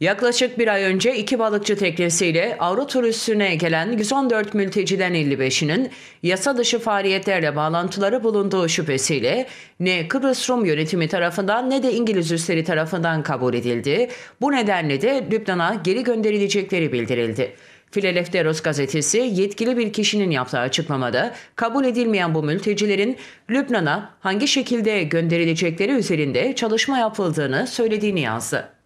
Yaklaşık bir ay önce iki balıkçı teknesiyle Avrupa turistine gelen 114 mülteciden 55'inin yasa dışı faaliyetlerle bağlantıları bulunduğu şüphesiyle ne Kıbrıs Rum yönetimi tarafından ne de İngiliz üsleri tarafından kabul edildi. Bu nedenle de Lübnan'a geri gönderilecekleri bildirildi. Filelefteros gazetesi yetkili bir kişinin yaptığı açıklamada kabul edilmeyen bu mültecilerin Lübnan'a hangi şekilde gönderilecekleri üzerinde çalışma yapıldığını söylediğini yazdı.